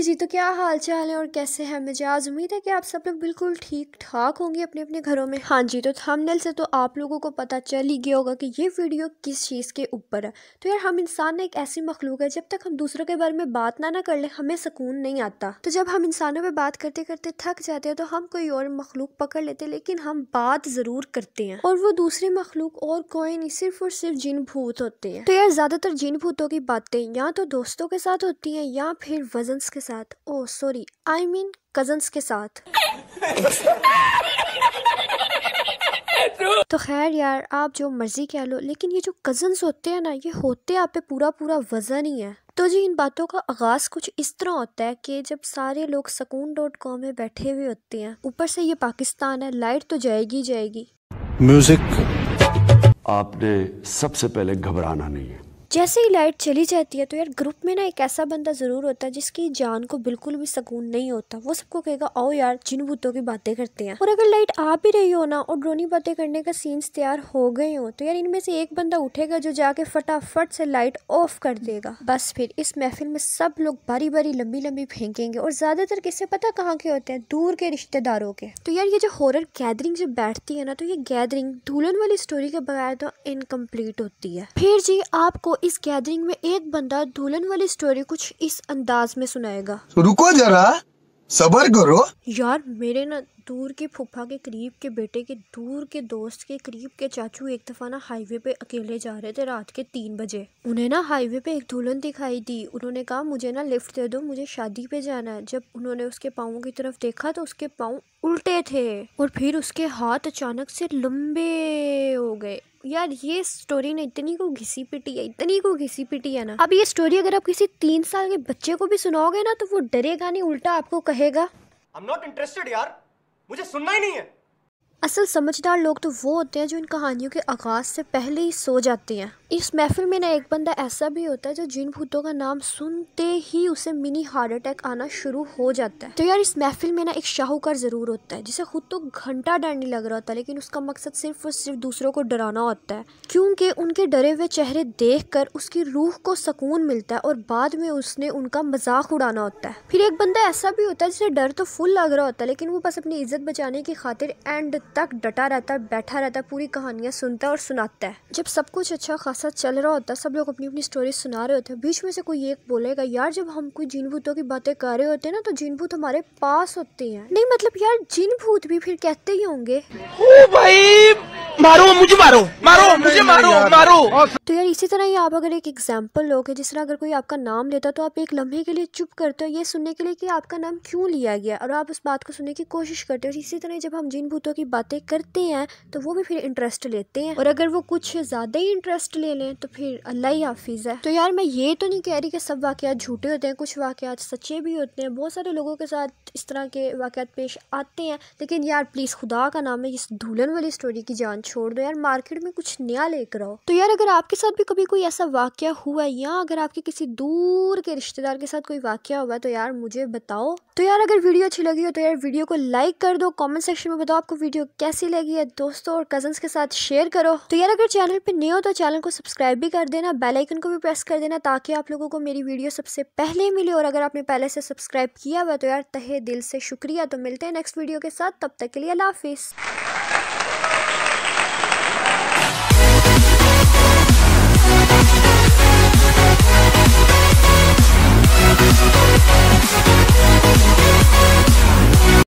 जी जी तो क्या हाल चाल है और कैसे हैं मुझे आज उम्मीद है कि आप सब लोग बिल्कुल ठीक ठाक होंगे अपने अपने घरों में हाँ जी तो थंबनेल से तो आप लोगों को पता चल ही गया होगा कि ये वीडियो किस चीज़ के ऊपर है तो यार हम इंसान ना एक ऐसी मखलूक है जब तक हम दूसरों के बारे में बात ना ना कर ले हमें सुकून नहीं आता तो जब हम इंसानों पर बात करते करते थक जाते हैं तो हम कोई और मखलूक पकड़ लेते हैं लेकिन हम बात ज़रूर करते हैं और वो दूसरे मखलूक और कोई नहीं सिर्फ और सिर्फ जिन भूत होते हैं तो यार ज़्यादातर जिन भूतों की बातें या तो दोस्तों के साथ होती है या फिर वजन के साथ साथ oh sorry I mean cousins के साथ तो खैर यार आप जो मर्जी कह लो लेकिन ये जो कजन्स होते हैं ना ये होते आप पे पूरा पूरा वजन ही है तो जी इन बातों का आगाज़ कुछ इस तरह होता है कि जब सारे लोग सकून डॉट कॉम में बैठे हुए होते हैं ऊपर से ये पाकिस्तान है लाइट तो जाएगी जाएगी म्यूजिक आपने सबसे पहले घबराना नहीं है जैसे ही लाइट चली जाती है तो यार ग्रुप में ना एक ऐसा बंदा ज़रूर होता है जिसकी जान को बिल्कुल भी सुकून नहीं होता वो सबको कहेगा आओ यार जिन भूतों की बातें करते हैं और अगर लाइट आ भी रही हो ना और ड्रोनी बातें करने का सीन्स तैयार हो गए हो तो यार इनमें से एक बंदा उठेगा जो जाके फटाफट से लाइट ऑफ कर देगा बस फिर इस महफिल में सब लोग बारी बारी लंबी लंबी फेंकेंगे और ज़्यादातर किससे पता कहाँ के होते हैं दूर के रिश्तेदारों के तो यार ये जो हॉरर गैदरिंग जब बैठती है ना तो ये गैदरिंग दुल्हन वाली स्टोरी के बगैर तो इनकम्प्लीट होती है फिर जी आपको इस गैदरिंग में एक बंदा दुल्हन वाली स्टोरी कुछ इस अंदाज में सुनाएगा तो रुको जरा सबर करो यार मेरे ना दूर के फूफा के करीब के बेटे के दूर के दोस्त के करीब के चाचू एक दफ़ा ना हाईवे पे अकेले जा रहे थे रात के तीन बजे उन्हें ना हाईवे पे एक दुल्हन दिखाई दी उन्होंने कहा मुझे ना लिफ्ट दे दो मुझे शादी पे जाना है जब उन्होंने उसके पाओ की तरफ देखा तो उसके पाओ उल्टे थे और फिर उसके हाथ अचानक से लंबे हो गए यार ये स्टोरी ने इतनी को घिसी पिटी है इतनी को घिसी पिटी है ना अब ये स्टोरी अगर आप किसी तीन साल के बच्चे को भी सुनाओगे ना तो वो डरेगा नहीं उल्टा आपको कहेगा आई एम नॉट इंटरेस्टेड यार मुझे सुनना ही नहीं है असल समझदार लोग तो वो होते हैं जो इन कहानियों के आगाज़ से पहले ही सो जाते हैं इस महफिल में ना एक बंदा ऐसा भी होता है जो जिन भूतों का नाम सुनते ही उसे मिनी हार्ट अटैक आना शुरू हो जाता है तो यार इस महफिल में ना एक शाहूकार ज़रूर होता है जिसे खुद तो घंटा डर नहीं लग रहा होता लेकिन उसका मकसद सिर्फ और सिर्फ दूसरों को डराना होता है क्योंकि उनके डरे हुए चेहरे देख कर उसकी रूह को सुकून मिलता है और बाद में उसने उनका मजाक उड़ाना होता है फिर एक बंदा ऐसा भी होता है जिसे डर तो फुल लग रहा होता है लेकिन वो बस अपनी इज्जत बचाने की खातिर एंड तक डटा रहता है बैठा रहता है पूरी कहानियाँ सुनता है और सुनाता है जब सब कुछ अच्छा खासा चल रहा होता है सब लोग अपनी अपनी स्टोरी सुना रहे होते हैं बीच में से कोई एक बोलेगा यार जब हम कोई जिन भूतों की बातें कर रहे होते हैं ना तो जिन भूत हमारे पास होते हैं नहीं मतलब यार जिन भूत भी फिर कहते ही होंगे भाई मारो मुझे मारो मारो मुझे मारो मारो तो यार इसी तरह ही आप अगर एक एग्जाम्पल लोगे जिस तरह अगर कोई आपका नाम लेता तो आप एक लम्हे के लिए चुप करते हो ये सुनने के लिए कि आपका नाम क्यों लिया गया और आप उस बात को सुनने की कोशिश करते हो इसी तरह जब हम जिन भूतों की बातें करते हैं तो वो भी फिर इंटरेस्ट लेते हैं और अगर वो कुछ ज़्यादा ही इंटरेस्ट ले लें तो फिर अल्लाह ही हाफिज़ है तो यार मैं ये तो नहीं कह रही कि सब वाक़त झूठे होते हैं कुछ वाकत सच्चे भी होते हैं बहुत सारे लोगों के साथ इस तरह के वाक़ पेश आते हैं लेकिन यार प्लीज़ खुदा का नाम है इस दुल्हन वाली स्टोरी की जान छोड़ दो यार मार्केट में कुछ नया लेकर आओ तो यार अगर आपके साथ भी कभी कोई ऐसा वाक्य हुआ है या अगर आपके किसी दूर के रिश्तेदार के साथ कोई वाक्य हुआ तो यार मुझे बताओ तो यार अगर वीडियो अच्छी लगी हो तो यार वीडियो को लाइक कर दो कॉमेंट सेक्शन में बताओ आपको वीडियो कैसी लगी है दोस्तों और कजन के साथ शेयर करो तो यार अगर चैनल पे नए हो तो चैनल को सब्सक्राइब भी कर देना बेलाइकन को भी प्रेस कर देना ताकि आप लोगों को मेरी वीडियो सबसे पहले मिले और अगर आपने पहले से सब्सक्राइब किया हुआ तो यार तहे दिल से शुक्रिया तो मिलते हैं नेक्स्ट वीडियो के साथ तब तक के लिए अल्लाह हाफिज़